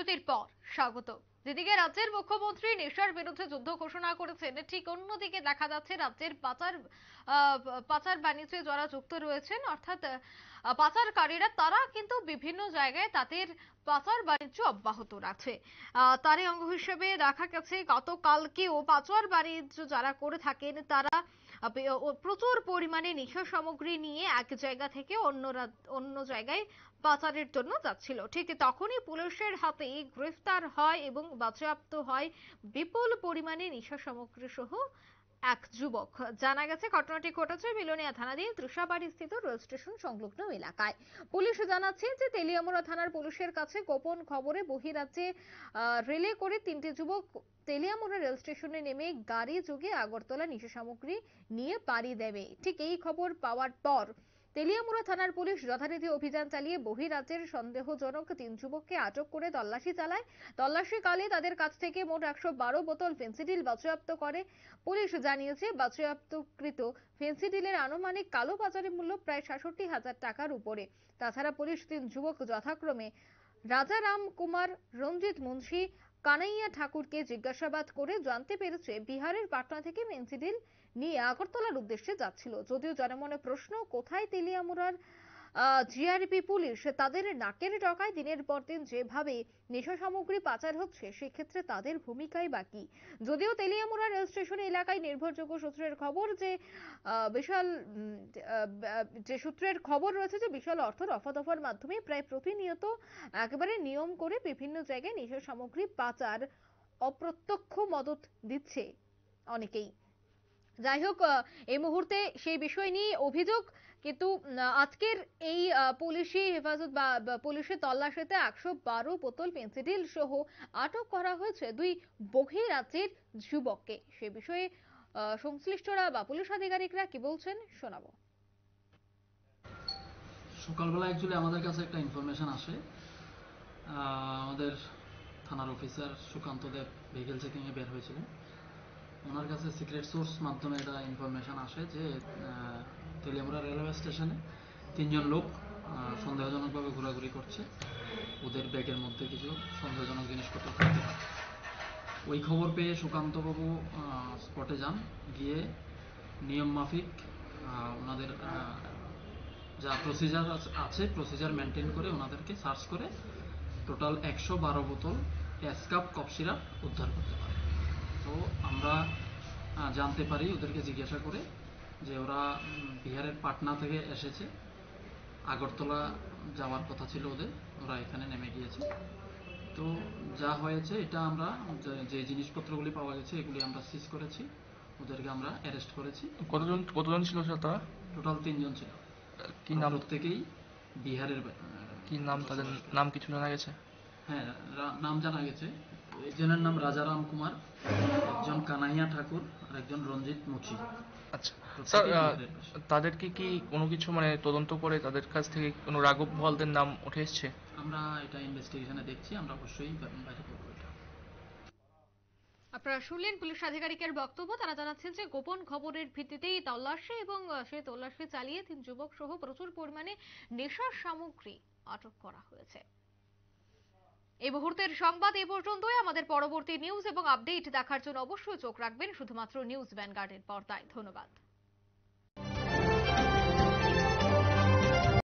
বিরতির পর স্বাগত যেদিকে রাজ্যের মুখ্যমন্ত্রী নেশার বিরুদ্ধে যুদ্ধ ঘোষণা করেছেন ঠিক অন্যদিকে দেখা যাচ্ছে রাজ্যের পাচার পাচার বাণিজ্যে যারা যুক্ত রয়েছেন অর্থাৎ পাচারকারীরা তারা কিন্তু বিভিন্ন জায়গায় তাদের পাচার বাণিজ্য অব্যাহত রাখছে তারই অঙ্গ হিসেবে দেখা গেছে গতকালকেও পাচার বাণিজ্য যারা করে থাকেন তারা প্রচুর পরিমাণে নেশা সামগ্রী নিয়ে এক জায়গা থেকে অন্য অন্য জায়গায় পাচারের জন্য যাচ্ছিল ঠিক তখনই পুলিশের হাতে গ্রেফতার হয় এবং বাজেয়াপ্ত হয় বিপুল পরিমাণে নেশা সামগ্রী সহ এক যুবক জানা গেছে ঘটনাটি ঘটেছে মিলনিয়া থানাধীন তৃষাবাড়ি স্থিত রেল স্টেশন সংলগ্ন এলাকায় পুলিশ জানাচ্ছে যে তেলিয়ামুড়া থানার পুলিশের কাছে গোপন খবরে বহিরাজ্যে রেলে করে তিনটি যুবক তেলিয়ামুড়া রেল স্টেশনে নেমে গাড়ি যোগে আগরতলা নিশা সামগ্রী নিয়ে পাড়ি দেবে ঠিক এই খবর পাওয়ার পর তেলিয়ামুড়া থানার পুলিশ যথারীতি অভিযান চালিয়ে বহিরাজ্যের সন্দেহজনক তিন যুবককে আটক করে তল্লাশি চালায় তল্লাশিকালে তাদের কাছ থেকে মোট একশো বারো বোতল ফেন্সিডিল বাজেয়াপ্ত করে পুলিশ জানিয়েছে বাজেয়াপ্তকৃত ফেন্সিডিলের আনুমানিক কালো বাজারে মূল্য প্রায় সাতষট্টি হাজার টাকার উপরে তাছাড়া পুলিশ তিন যুবক যথাক্রমে রাজারাম কুমার রঞ্জিত মুন্সি কানাইয়া ঠাকুরকে জিজ্ঞাসাবাদ করে জানতে পেরেছে বিহারের পাটনা থেকে মেন্সিডিল নিয়ে আগরতলার উদ্দেশ্যে যাচ্ছিল যদিও জনমনে প্রশ্ন কোথায় তেলিয়ামুড়ার জিআরপি পুলিশ তাদের নাকের ডকায় দিনের পর দিন যেভাবে নেশা সামগ্রী পাচার হচ্ছে সেক্ষেত্রে তাদের ভূমিকাই বাকি যদিও তেলিয়ামুড়া রেল স্টেশন এলাকায় নির্ভরযোগ্য সূত্রের খবর যে বিশাল যে সূত্রের খবর রয়েছে যে বিশাল অর্থ রফাদফার মাধ্যমে প্রায় প্রতিনিয়ত একবারে নিয়ম করে বিভিন্ন জায়গায় নেশা সামগ্রী পাচার অপ্রত্যক্ষ মদত দিচ্ছে অনেকেই যাই হোক এই মুহূর্তে সেই বিষয় নিয়ে অভিযোগ কিন্তু আজকের এই পুলিশি হেফাজত বা পুলিশের তল্লাশিতে একশো বারো বোতল পেন্সিডিল সহ আটক করা হয়েছে দুই বহিরাজ্যের যুবককে সে বিষয়ে সংশ্লিষ্টরা বা পুলিশ আধিকারিকরা কি বলছেন শোনাব সকালবেলা অ্যাকচুয়ালি আমাদের কাছে একটা ইনফরমেশন আসে আমাদের থানার অফিসার সুকান্ত দেব ভেহিকেল চেকিংয়ে বের হয়েছিলেন ওনার কাছে সিক্রেট সোর্স মাধ্যমে এটা ইনফরমেশান আসে যে তেলিয়ামুড়া রেলওয়ে স্টেশনে তিনজন লোক সন্দেহজনকভাবে ঘোরাঘুরি করছে ওদের ব্যাগের মধ্যে কিছু সন্দেহজনক জিনিসপত্র থাকতে পারে ওই খবর পেয়ে সুকান্তবাবু স্পটে যান গিয়ে নিয়ম মাফিক ওনাদের যা প্রসিজার আছে প্রসিজার মেনটেন করে ওনাদেরকে সার্চ করে টোটাল একশো বারো বোতল ক্যাশ কাপ কপ সিরাপ উদ্ধার করতে পারে তো আমরা জানতে পারি ওদেরকে জিজ্ঞাসা করে যে ওরা বিহারের পাটনা থেকে এসেছে আগরতলা যাওয়ার কথা ছিল ওদের ওরা এখানে নেমে গিয়েছে তো যা হয়েছে এটা আমরা যে জিনিসপত্রগুলি পাওয়া গেছে এগুলি আমরা সিজ করেছি ওদেরকে আমরা অ্যারেস্ট করেছি কতজন কতজন ছিল স্যার তারা টোটাল তিনজন ছিল কি নাম থেকেই বিহারের কি নাম তাদের নাম কিছু জানা গেছে হ্যাঁ নাম জানা গেছে একজনের নাম রাজারাম কুমার একজন কানাইয়া ঠাকুর আর একজন রঞ্জিত মুচি আচ্ছা তাদেরকে কি কোনো কিছু মানে তদন্ত করে তাদের কাছ থেকে কোনো রাঘব নাম উঠে এসছে আমরা এটা ইনভেস্টিগেশনে দেখছি আমরা অবশ্যই বাইরে করবো আপনারা শুনলেন পুলিশ আধিকারিকের বক্তব্য তারা জানাচ্ছেন যে গোপন খবরের ভিত্তিতেই এবং চালিয়ে তিন যুবক সহ প্রচুর পরিমাণে নেশার সামগ্রী আটক করা হয়েছে এই মুহূর্তের সংবাদ এই পর্যন্তই আমাদের পরবর্তী নিউজ এবং আপডেট দেখার জন্য অবশ্যই চোখ রাখবেন শুধুমাত্র নিউজ ভ্যানগার্ডের পর্দায় ধন্যবাদ